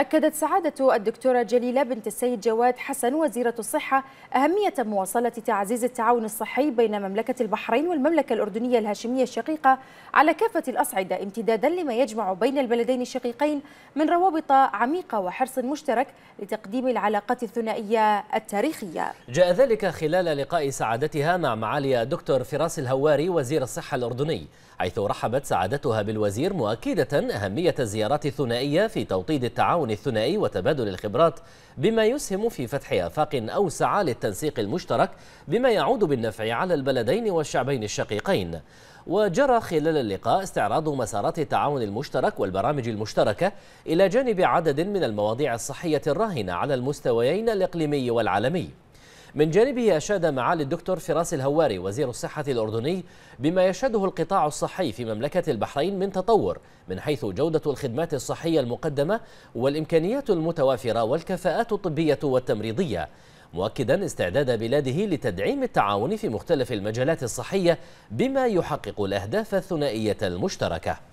أكدت سعادة الدكتورة جليلة بنت السيد جواد حسن وزيرة الصحة أهمية مواصلة تعزيز التعاون الصحي بين مملكة البحرين والمملكة الأردنية الهاشمية الشقيقة على كافة الأصعدة امتدادا لما يجمع بين البلدين الشقيقين من روابط عميقة وحرص مشترك لتقديم العلاقات الثنائية التاريخية جاء ذلك خلال لقاء سعادتها مع معالي دكتور فراس الهواري وزير الصحة الأردني حيث رحبت سعادتها بالوزير مؤكدة أهمية الزيارات الثنائية في توطيد التعاون التعاون الثنائي وتبادل الخبرات بما يسهم في فتح آفاق أوسع للتنسيق المشترك بما يعود بالنفع على البلدين والشعبين الشقيقين وجرى خلال اللقاء استعراض مسارات التعاون المشترك والبرامج المشتركة إلى جانب عدد من المواضيع الصحية الراهنة على المستويين الإقليمي والعالمي من جانبه أشاد معالي الدكتور فراس الهواري وزير الصحة الأردني بما يشهده القطاع الصحي في مملكة البحرين من تطور من حيث جودة الخدمات الصحية المقدمة والإمكانيات المتوافرة والكفاءات الطبية والتمريضية مؤكدا استعداد بلاده لتدعيم التعاون في مختلف المجالات الصحية بما يحقق الأهداف الثنائية المشتركة